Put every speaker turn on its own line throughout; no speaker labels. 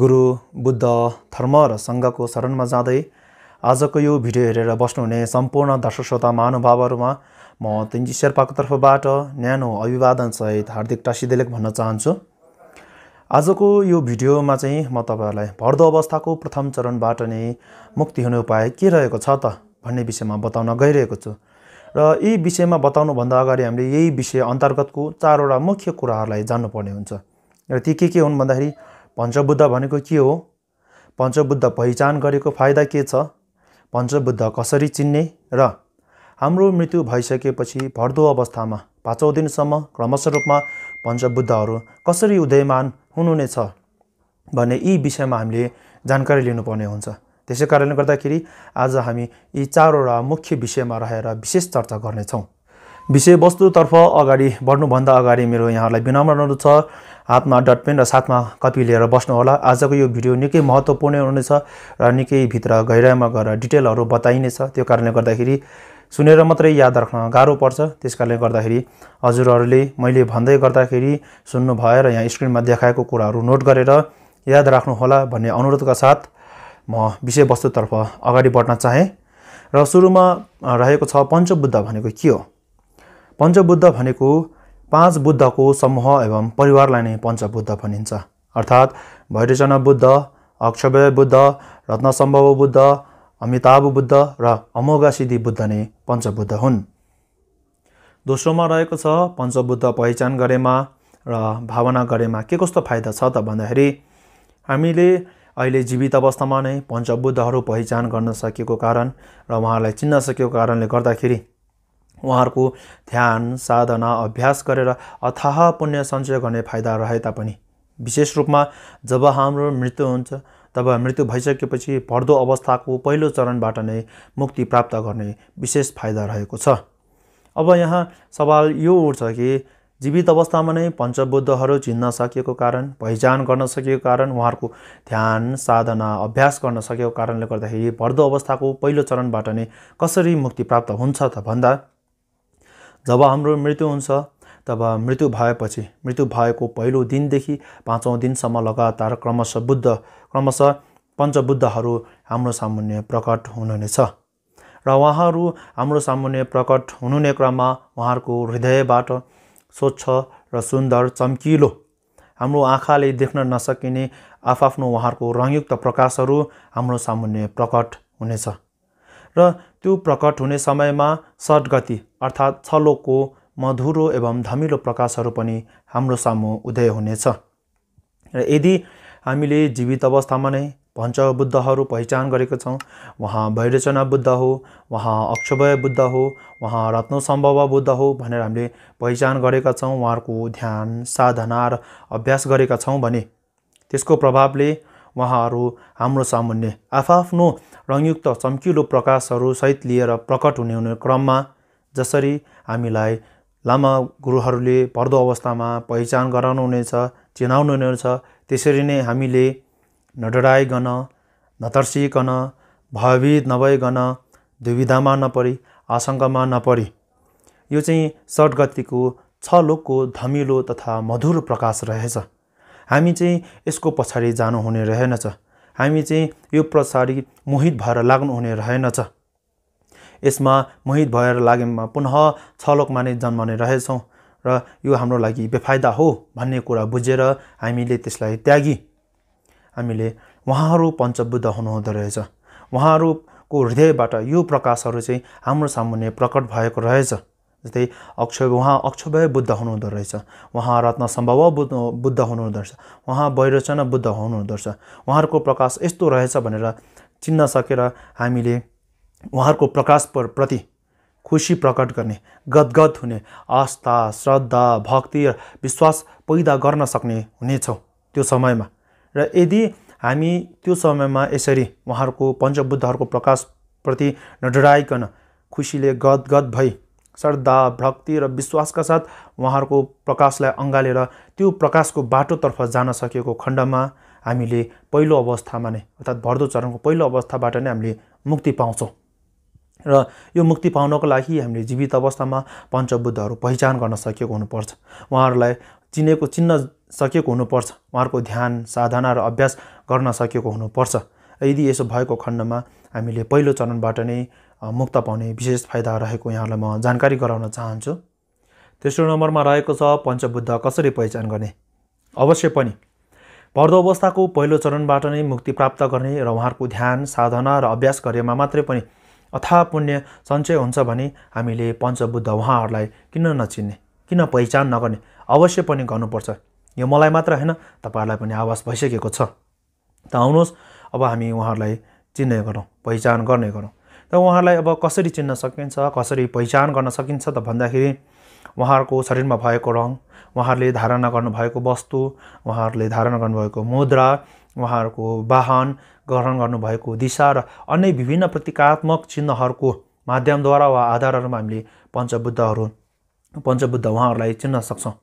गुरु बुद्ध धर्म र सङ्घको शरणमा जाँदै आजको यो भिडियो हेरेर बस्नुहुने सम्पूर्ण दर्श श्रोता महानुभावहरूमा म तिन्जी शेर्पाको तर्फबाट न्यानो अभिवादनसहित हार्दिक टासिदेलेक भन्न चाहन्छु आजको यो भिडियोमा चाहिँ म तपाईँहरूलाई भर्दो अवस्थाको प्रथम चरणबाट नै मुक्ति हुने उपाय के रहेको छ त भन्ने विषयमा बताउन गइरहेको छु र यी विषयमा बताउनुभन्दा अगाडि हामीले यही विषय अन्तर्गतको चारवटा मुख्य कुराहरूलाई जान्नुपर्ने हुन्छ र ती के के हुन् भन्दाखेरि पञ्चबुद्ध भनेको के हो पञ्चबुद्ध पहिचान गरेको फाइदा के छ पञ्चबुद्ध कसरी चिन्ने र हाम्रो मृत्यु भइसकेपछि भर्दो अवस्थामा पाँचौँ दिनसम्म क्रमशः रूपमा पञ्चबुद्धहरू कसरी उदयमान हुनुहुनेछ भन्ने यी विषयमा हामीले जानकारी लिनुपर्ने हुन्छ त्यसै कारणले गर्दाखेरि आज हामी यी चारवटा मुख्य विषयमा रहेर विशेष चर्चा गर्नेछौँ विषयवस्तुतर्फ अगाडि बढ्नुभन्दा अगाडि मेरो यहाँहरूलाई विनम्र अनुरोध छ हातमा डटपेन र साथमा कपी लिएर बस्नुहोला आजको यो भिडियो निकै महत्त्वपूर्ण हुनेछ र निकै भित्र गहिराइमा गएर डिटेलहरू बताइनेछ त्यो कारणले गर्दाखेरि सुनेर मात्रै याद राख्न गाह्रो पर्छ त्यस कारणले गर्दाखेरि हजुरहरूले मैले भन्दै गर्दाखेरि सुन्नुभयो र यहाँ स्क्रिनमा देखाएको कुराहरू नोट गरेर याद राख्नुहोला भन्ने अनुरोधका साथ म विषयवस्तुतर्फ अगाडि बढ्न चाहेँ र सुरुमा रहेको छ पञ्चबुद्ध भनेको के हो पञ्चबुद्ध भनेको पाँच बुद्धको समूह एवं परिवारलाई नै पञ्चबुद्ध भनिन्छ अर्थात् भैरचन बुद्ध अक्षभय बुद्ध रत्नसम्भव बुद्ध अमिताभ बुद्ध र सिद्धि बुद्ध नै पञ्चबुद्ध हुन् दोस्रोमा रहेको छ पञ्चबुद्ध पहिचान गरेमा र भावना गरेमा के कस्तो फाइदा छ त भन्दाखेरि हामीले अहिले जीवित अवस्थामा नै पञ्चबुद्धहरू पहिचान गर्न सकेको कारण र उहाँहरूलाई चिन्न सकेको कारणले गर्दाखेरि उहाँहरूको ध्यान साधना अभ्यास गरेर अथाह पुण्य सञ्चय गर्ने फाइदा रहे तापनि विशेष रूपमा जब हाम्रो मृत्यु हुन्छ तब मृत्यु भइसकेपछि पर्दो अवस्थाको पहिलो चरणबाट नै मुक्ति प्राप्त गर्ने विशेष फाइदा रहेको छ अब यहाँ सवाल यो उठ्छ कि जीवित अवस्थामा नै पञ्चबुद्धहरू चिन्न सकिएको कारण पहिचान गर्न सकेको कारण उहाँहरूको ध्यान साधना अभ्यास गर्न सकेको कारणले गर्दाखेरि बढ्दो अवस्थाको पहिलो चरणबाट नै कसरी मुक्ति प्राप्त हुन्छ त भन्दा जब हाम्रो मृत्यु हुन्छ तब मृत्यु भएपछि मृत्यु भएको पहिलो दिनदेखि पाँचौँ दिनसम्म लगातार क्रमशः बुद्ध क्रमशः पञ्चबुद्धहरू हाम्रो सामुन्ने प्रकट हुनुहुनेछ र उहाँहरू हाम्रो सामुन्ने प्रकट हुनुहुने क्रममा उहाँहरूको हृदयबाट स्वच्छ र सुन्दर चम्किलो हाम्रो आँखाले देख्न नसकिने आफआफ्नो उहाँहरूको रङयुक्त प्रकाशहरू हाम्रो सामुन्ने प्रकट हुनेछ र त्यो प्रकट हुने समयमा सद्गति अर्थात् छलोको मधुरो एवं धमिलो प्रकाशहरू पनि हाम्रो सामु उदय हुनेछ र यदि हामीले जीवित अवस्थामा नै पञ्चबुद्धहरू पहिचान गरेका छौँ उहाँ भैरचना बुद्ध हो उहाँ अक्षभय बुद्ध हो उहाँ रत्नसम्भव बुद्ध हो भनेर हामीले पहिचान गरेका छौँ उहाँहरूको ध्यान साधना र अभ्यास गरेका छौँ भने त्यसको प्रभावले उहाँहरू हाम्रो सामान्य आफआफ्नो रङयुक्त चम्किलो प्रकाशहरू सहित लिएर प्रकट हुने हुने क्रममा जसरी हामीलाई लामा गुरुहरूले पर्दो अवस्थामा पहिचान गराउनुहुनेछ चिनाउनु हुनेछ त्यसरी नै हामीले नडराइकन नतर्सिकन भयभीत नभइकन दुविधामा नपरी आशङ्कामा नपरी यो चाहिँ सटगतिको छ लोकको धमिलो तथा मधुर प्रकाश रहेछ हामी चाहिँ यसको पछाडि जानुहुने रहेनछ हामी चाहिँ यो पछाडि मोहित भएर लाग्नुहुने रहेनछ यसमा मोहित भएर लागेमा पुनः छलोकमा नै जन्माउने रहेछौँ र यो हाम्रो लागि बेफाइदा हो भन्ने कुरा बुझेर हामीले त्यसलाई त्यागी हामीले उहाँहरू पञ्चबुद्ध हुनुहुँदो रहेछ उहाँहरूको हृदयबाट यो प्रकाशहरू चाहिँ हाम्रो सामुन्ने प्रकट भएको रहेछ जस्तै अक्षय उहाँ अक्षभय बुद्ध हुनुहुँदो रहेछ उहाँ रत्न सम्भव बुद्ध बुद्ध हुनुहुँदो रहेछ उहाँ वैरचना बुद्ध हुनुहुँदो रहेछ उहाँहरूको प्रकाश यस्तो रहेछ भनेर चिन्न सकेर हामीले उहाँहरूको प्रकाश प्रति खुसी प्रकट गर्ने गदगद हुने आस्था श्रद्धा भक्ति र विश्वास पैदा गर्न सक्ने हुनेछौँ त्यो समयमा र यदि हामी त्यो समयमा यसरी उहाँहरूको पञ्चबुद्धहरूको प्रकाशप्रति नडराइकन खुसीले गदगद भई श्रद्धा भक्ति र विश्वासका साथ उहाँहरूको प्रकाशलाई अँगालेर त्यो प्रकाशको बाटोतर्फ जान सकेको खण्डमा हामीले पहिलो अवस्थामा नै अर्थात् भर्दो चरणको पहिलो अवस्थाबाट नै हामीले मुक्ति पाउँछौँ र यो मुक्ति पाउनको लागि हामीले जीवित अवस्थामा पञ्चबुद्धहरू पहिचान गर्न सकेको हुनुपर्छ उहाँहरूलाई चिनेको चिन्न सकेको हुनुपर्छ उहाँहरूको ध्यान साधना र अभ्यास गर्न सकेको हुनुपर्छ यदि यसो भएको खण्डमा हामीले पहिलो चरणबाट नै मुक्त पाउने विशेष फाइदा रहेको यहाँहरूलाई म जानकारी गराउन चाहन्छु तेस्रो नम्बरमा रहेको छ पञ्चबुद्ध कसरी पहिचान गर्ने अवश्य पनि भर्दो अवस्थाको पहिलो चरणबाट नै मुक्ति प्राप्त गर्ने र उहाँहरूको ध्यान साधना र अभ्यास गरेमा मात्रै पनि अथा पुण्य सञ्चय हुन्छ भने हामीले पञ्चबुद्ध उहाँहरूलाई किन नचिन्ने किन पहिचान नगर्ने अवश्य पनि गर्नुपर्छ यो मलाई मात्र होइन तपाईँहरूलाई पनि आवाज भइसकेको छ त आउनुहोस् अब हामी उहाँहरूलाई चिन्ने गरौँ पहिचान गर्ने गरौँ र उहाँलाई अब कसरी चिन्न सकिन्छ कसरी पहिचान गर्न सकिन्छ त भन्दाखेरि उहाँहरूको शरीरमा भएको रङ उहाँहरूले धारणा गर्नुभएको वस्तु उहाँहरूले धारणा गर्नुभएको मुद्रा उहाँहरूको वाहन ग्रहण गर्नुभएको दिशा र अन्य विभिन्न प्रतीकात्मक चिन्हहरूको माध्यमद्वारा वा आधारहरूमा हामीले पञ्चबुद्धहरू पञ्चबुद्ध उहाँहरूलाई चिन्न सक्छौँ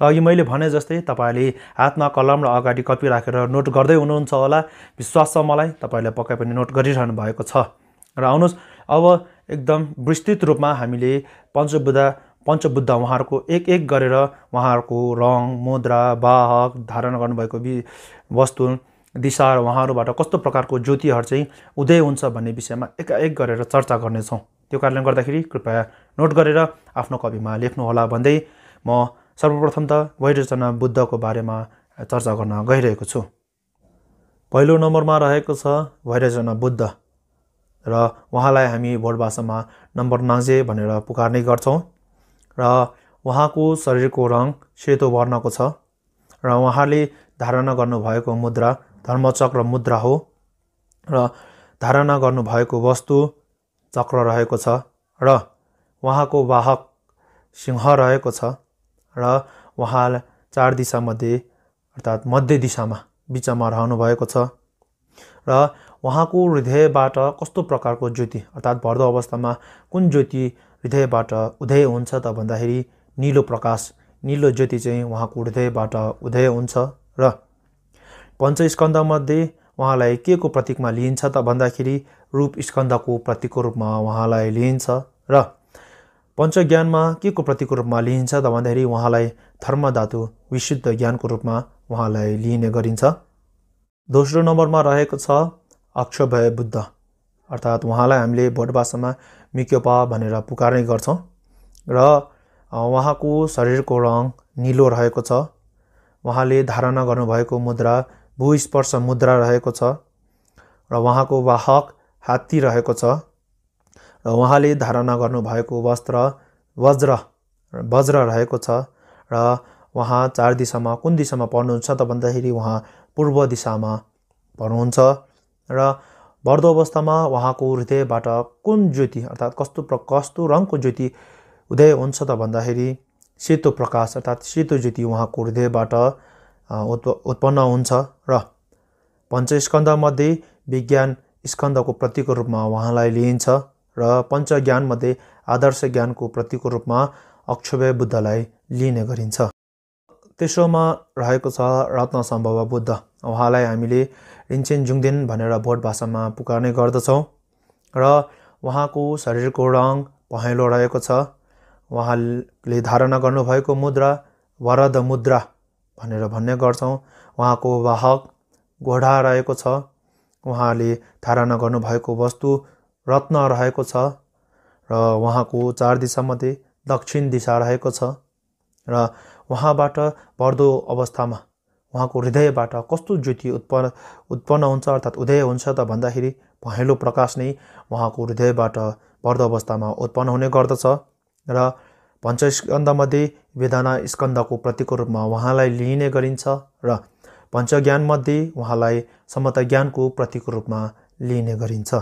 त अघि मैले भने जस्तै तपाईँले हातमा कलम र अगाडि कपी राखेर नोट गर्दै हुनुहुन्छ होला विश्वास छ मलाई तपाईँले पक्कै पनि नोट गरिरहनु भएको छ र आउनुहोस् अब एकदम विस्तृत रूपमा हामीले पञ्चबुद्ध पञ्चबुद्ध उहाँहरूको एक एक गरेर उहाँहरूको रङ मुद्रा बाहक धारण गर्नुभएको वि वस्तु दिशा र उहाँहरूबाट कस्तो प्रकारको ज्योतिहरू चाहिँ उदय हुन्छ भन्ने विषयमा एकाएक गरेर चर्चा गर्नेछौँ त्यो कारणले गर्दाखेरि कृपया नोट गरेर आफ्नो कविमा लेख्नुहोला भन्दै म सर्वप्रथम त वैरचना बुद्धको बारेमा चर्चा गर्न गइरहेको छु पहिलो नम्बरमा रहेको छ वैरचना बुद्ध र उहाँलाई हामी भोट भाषामा नम्बर नाजे भनेर पुकार्ने गर्छौँ र उहाँको शरीरको रङ सेतो वर्णको छ र उहाँले धारणा गर्नुभएको मुद्रा धर्मचक्र मुद्रा हो र धारणा गर्नुभएको वस्तु चक्र रहेको छ र उहाँको वाहक सिंह रहेको छ र उहाँ चार दिशामध्ये अर्थात् मध्य दिशामा बिचमा रहनुभएको छ र उहाँको हृदयबाट कस्तो प्रकारको ज्योति अर्थात् भर्दो अवस्थामा कुन ज्योति हृदयबाट उदय हुन्छ त भन्दाखेरि निलो प्रकाश निलो ज्योति चाहिँ उहाँको हृदयबाट उदय हुन्छ र पञ्चस्कन्दमध्ये उहाँलाई के को प्रतीकमा लिइन्छ त भन्दाखेरि रूप स्कन्दको प्रतीकको रूपमा उहाँलाई लिइन्छ र पञ्चज्ञानमा के को प्रतीकको रूपमा लिइन्छ त भन्दाखेरि उहाँलाई धर्मधातु विशुद्ध ज्ञानको रूपमा उहाँलाई लिइने गरिन्छ दोस्रो नम्बरमा रहेको छ अक्षभय बुद्ध अर्थात् उहाँलाई हामीले भाषामा मिक्योपा भनेर पुकार्ने गर्छौँ र उहाँको शरीरको रङ निलो रहेको छ उहाँले धारणा गर्नुभएको मुद्रा भूस्पर्श मुद्रा रहेको छ र उहाँको वाहक हात्ती रहेको छ र उहाँले धारणा गर्नुभएको वस्त्र वज्र वज्र रहेको छ र उहाँ चार दिशामा कुन दिशामा पढ्नुहुन्छ त भन्दाखेरि उहाँ पूर्व दिशामा पढ्नुहुन्छ र भर्दो अवस्थामा उहाँको हृदयबाट कुन ज्योति अर्थात् कस्तो प्र कस्तो रङको ज्योति उदय हुन्छ त भन्दाखेरि सेतो प्रकाश अर्थात् सेतो ज्योति उहाँको हृदयबाट उत्प उत्पन्न हुन्छ र पञ्चस्कन्दमध्ये विज्ञान स्कन्दको प्रतीकको रूपमा उहाँलाई लिइन्छ र पञ्च ज्ञानमध्ये आदर्श ज्ञानको प्रतीकको रूपमा अक्षभय बुद्धलाई लिने गरिन्छ तेस्रोमा रहेको छ रत्न सम्भव बुद्ध उहाँलाई हामीले रिन्चेन जुङदेन भनेर भोट भाषामा पुकार्ने गर्दछौँ र उहाँको शरीरको रङ पहेँलो रहेको छ उहाँले धारणा गर्नुभएको मुद्रा वरद मुद्रा भनेर भन्ने गर्छौँ उहाँको वाहक घोडा रहेको छ उहाँले धारणा गर्नुभएको वस्तु रत्न रहेको छ र उहाँको चार दिशामध्ये दक्षिण दिशा रहेको छ र उहाँबाट बढ्दो अवस्थामा उहाँको हृदयबाट कस्तो ज्योति उत्पन्न उत्पन्न हुन्छ अर्थात् उदय हुन्छ त भन्दाखेरि भहेँलो प्रकाश नै उहाँको हृदयबाट बढ्दो अवस्थामा उत्पन्न हुने गर्दछ र पञ्चस्कन्दमध्ये वेदना स्कन्दको प्रतीकको रूपमा उहाँलाई लिइने गरिन्छ र पञ्चज्ञानमध्ये उहाँलाई समता ज्ञानको प्रतीकको रूपमा लिइने गरिन्छ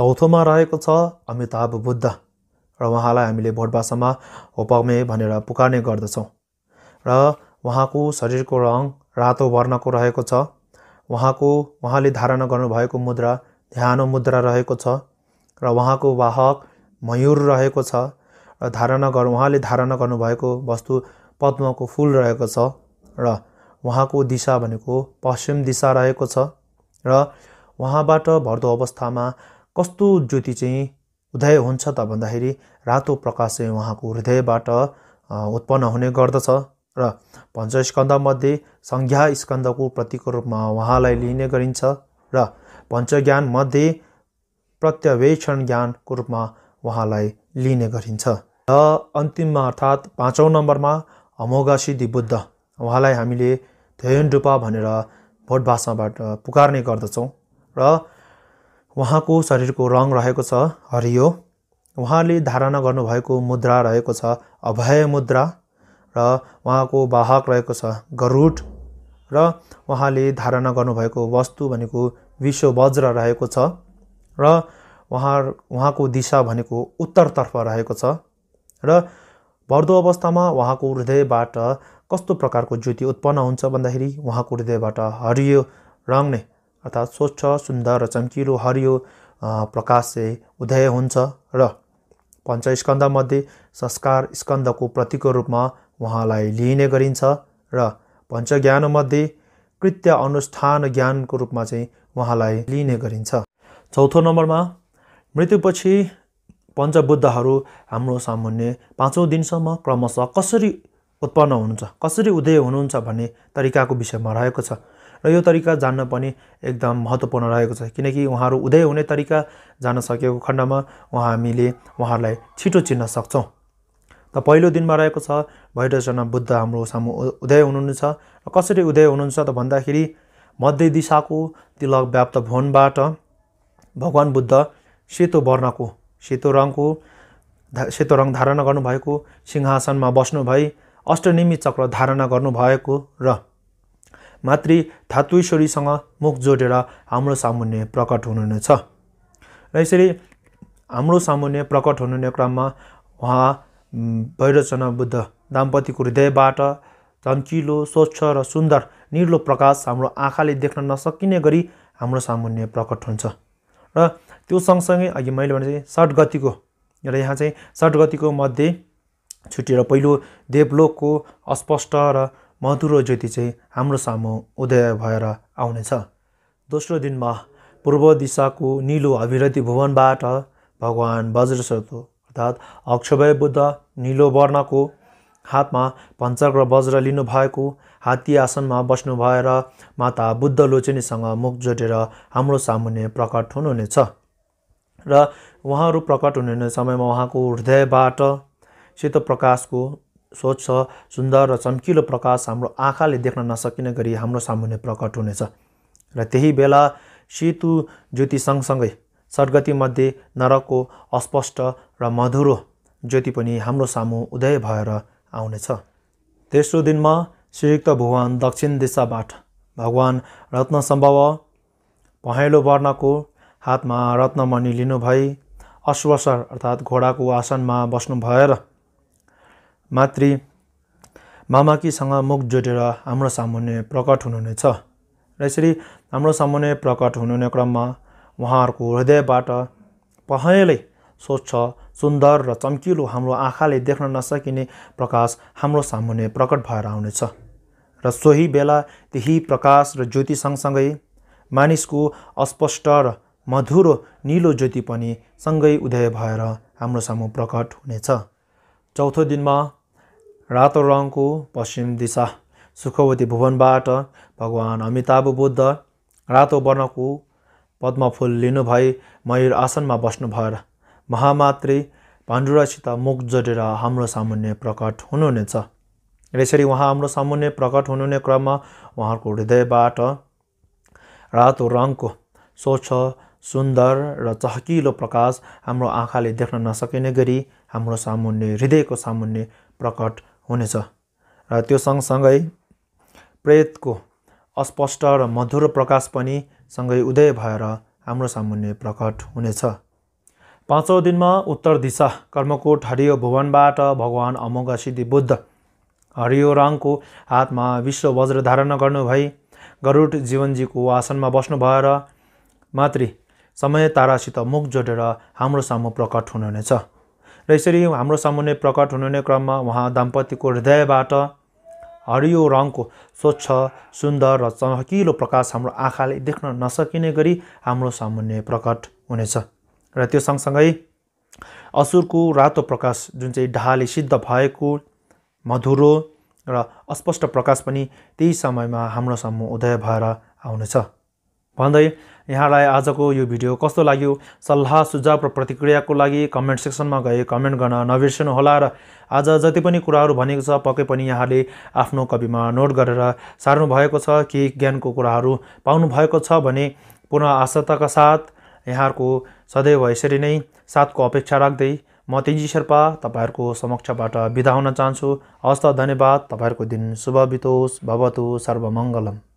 चौथोमा रहेको छ अमिताभ बुद्ध र उहाँलाई हामीले भोट भाषामा होपमे भनेर पुकार्ने गर्दछौँ र उहाँको शरीरको रङ रातो वर्णको रहेको छ उहाँको उहाँले धारणा गर्नुभएको मुद्रा ध्यानो मुद्रा रहेको छ र उहाँको वाहक मयूर रहेको छ र धारणा गर् उहाँले धारणा गर्नुभएको वस्तु पद्मको फुल रहेको छ र उहाँको दिशा भनेको पश्चिम दिशा रहेको छ र उहाँबाट भर्दो अवस्थामा कस्तो ज्योति चाहिँ उदय हुन्छ त भन्दाखेरि रातो प्रकाश चाहिँ उहाँको हृदयबाट उत्पन्न हुने गर्दछ र पञ्च स्कन्दमध्ये संज्ञा स्कन्दको प्रतीकको रूपमा उहाँलाई लिइने गरिन्छ र पञ्चज्ञानमध्ये प्रत्यवेक्षण ज्ञानको रूपमा उहाँलाई लिने गरिन्छ र अन्तिममा अर्थात् पाँचौँ नम्बरमा अमोघा सिद्धि बुद्ध उहाँलाई हामीले धयन रूपा भनेर भोट भाषाबाट पुकार्ने गर्दछौँ र उहाँको शरीरको रङ रहेको छ हरियो उहाँले धारणा गर्नुभएको मुद्रा रहेको छ अभय मुद्रा र उहाँको वाहक रहेको छ गरुड र उहाँले धारणा गर्नुभएको वस्तु भनेको विश्व वज्र रहेको छ र उहाँ उहाँको दिशा भनेको उत्तरतर्फ रहेको छ र बढ्दो अवस्थामा उहाँको हृदयबाट कस्तो प्रकारको ज्योति उत्पन्न हुन्छ भन्दाखेरि उहाँको हृदयबाट हरियो रङ नै अर्थात् स्वच्छ सुन्दर र चम्किलो हरियो प्रकाश चाहिँ उदय हुन्छ र पञ्चस्कन्दमध्ये संस्कार स्कन्दको प्रतीकको रूपमा उहाँलाई लिइने गरिन्छ र पञ्चज्ञानमध्ये कृत्य अनुष्ठान ज्ञानको रूपमा चाहिँ उहाँलाई लिइने गरिन्छ चौथो नम्बरमा मृत्युपछि पञ्चबुद्धहरू हाम्रो सामान्य पाँचौँ दिनसम्म क्रमशः कसरी उत्पन्न हुनुहुन्छ कसरी उदय हुनुहुन्छ भन्ने तरिकाको विषयमा रहेको छ र यो तरिका जान्न पनि एकदम महत्त्वपूर्ण रहेको छ किनकि उहाँहरू उदय हुने तरिका जान सकेको खण्डमा उहाँ हामीले उहाँहरूलाई छिटो चिन्न सक्छौँ त पहिलो दिनमा रहेको छ भैरवचन बुद्ध हाम्रो सामु उदय हुनुहुन्छ र कसरी उदय हुनुहुन्छ त भन्दाखेरि मध्य दिशाको तिलक व्याप्त भवनबाट भगवान् बुद्ध सेतो वर्णको सेतो रङको धा सेतो रङ धारणा गर्नुभएको सिंहासनमा बस्नु भई अष्टनिमी चक्र धारणा गर्नुभएको र मातृ धातुश्वरीसँग मुख जोडेर हाम्रो सामुन्ने प्रकट हुनुहुनेछ र यसरी हाम्रो सामुन्ने प्रकट हुनुहुने क्रममा उहाँ भैरचना बुद्ध दाम्पतिको हृदयबाट धम्किलो स्वच्छ र सुन्दर निर्लो प्रकाश हाम्रो आँखाले देख्न नसकिने गरी हाम्रो सामुन्य प्रकट हुन्छ र त्यो सँगसँगै अघि मैले भने चाहिँ गतिको र यहाँ चाहिँ गतिको मध्ये छुटिएर पहिलो देवलोकको अस्पष्ट र मधुरो ज्योति चाहिँ हाम्रो सामु उदय भएर आउनेछ दोस्रो दिनमा पूर्व दिशाको निलो अभिरति भुवनबाट भगवान् वज्रस्रोत अर्थात् अक्षभय बुद्ध निलो वर्णको हातमा पञ्चक र वज्र लिनुभएको हात्ती आसनमा बस्नु भएर माता बुद्ध लोचनीसँग मुख जोडेर हाम्रो सामुन्ने प्रकट हुनुहुनेछ र उहाँहरू प्रकट हुनुहुने समयमा उहाँको हृदयबाट सेतो प्रकाशको स्वच्छ सुन्दर र चम्किलो प्रकाश हाम्रो आँखाले देख्न नसकिने गरी हाम्रो सामुन्ने प्रकट हुनेछ र त्यही बेला सेतु ज्योति सँगसँगै सद्गतिमध्ये नरकको अस्पष्ट र मधुरो ज्योति पनि हाम्रो सामु उदय भएर आउनेछ तेस्रो दिनमा श्रीयुक्त भगवान् दक्षिण दिशाबाट भगवान् रत्न सम्भव पहेँलो वर्णको हातमा रत्नमणि लिनुभई अश्वसर अर्थात् घोडाको आसनमा बस्नु भएर मातृ मामाकीसँग मुख जोडेर हाम्रो सामुन्ने प्रकट हुनुहुनेछ र यसरी हाम्रो सामुन्ने प्रकट हुनुहुने क्रममा उहाँहरूको हृदयबाट पहेँलै स्वच्छ सुन्दर र चम्किलो हाम्रो आँखाले देख्न नसकिने प्रकाश हाम्रो सामुन्ने प्रकट भएर आउनेछ र सोही बेला त्यही प्रकाश र ज्योति सँगसँगै मानिसको अस्पष्ट र मधुरो निलो ज्योति पनि सँगै उदय भएर हाम्रो सामु प्रकट हुनेछ चौथो दिनमा रातो रङको पश्चिम दिशा सुखवती भुवनबाट भगवान् अमिताभ बुद्ध रातो वर्णको पद्मफुल लिनुभए मयूर आसनमा बस्नुभयो र महामात्रे पाण्डुरासित मुख जोडेर हाम्रो सामुन्ने प्रकट हुनुहुनेछ र यसरी उहाँ हाम्रो सामुन्ने प्रकट हुनुहुने क्रममा उहाँहरूको हृदयबाट रातो रङको स्वच्छ सुन्दर र चहकिलो प्रकाश हाम्रो आँखाले देख्न नसकिने गरी हाम्रो सामुन्ने हृदयको सामुन्ने प्रकट हुनेछ र त्यो सँगसँगै प्रेतको अस्पष्ट र मधुर प्रकाश पनि सँगै उदय भएर हाम्रो सामुन्ने प्रकट हुनेछ पाँचौँ दिनमा उत्तर दिशा कर्मकोट हरियो भुवनबाट भगवान् अमोघ सिद्धि बुद्ध हरियो रङको हातमा विश्व वज्र धारण गर्नुभई गरुड जीवनजीको आसनमा बस्नु भएर मातृ समय तारासित मुख जोडेर हाम्रो सामु प्रकट हुनुहुनेछ र यसरी हाम्रो सामुन्ने प्रकट हुनुहुने क्रममा उहाँ दाम्पत्यको हृदयबाट हरियो रङको स्वच्छ सुन्दर र चहकिलो प्रकाश हाम्रो आँखाले देख्न नसकिने गरी हाम्रो सामान्य प्रकट हुनेछ र त्यो सँगसँगै असुरको रातो प्रकाश जुन चाहिँ ढाले सिद्ध भएको मधुरो र अस्पष्ट प्रकाश पनि त्यही समयमा हाम्रो सम्म उदय भएर आउनेछ भन्दै यहाँलाई आजको यो भिडियो कस्तो लाग्यो सल्लाह सुझाव र प्रतिक्रियाको लागि कमेन्ट सेक्सनमा गए कमेन्ट गर्न नबिर्सनु होला र आज जति पनि कुराहरू भनेको छ पक्कै पनि यहाँले आफ्नो कविमा नोट गरेर सार्नु भएको छ के ज्ञानको कुराहरू पाउनुभएको छ भने पुनः आशाताका साथ यहाँहरूको सदैव यसरी नै साथको अपेक्षा राख्दै म तेजी शेर्पा तपाईँहरूको समक्षबाट बिदा हुन चाहन्छु हस्त धन्यवाद तपाईँहरूको दिन शुभ बितोस् भवतु सर्वमङ्गलम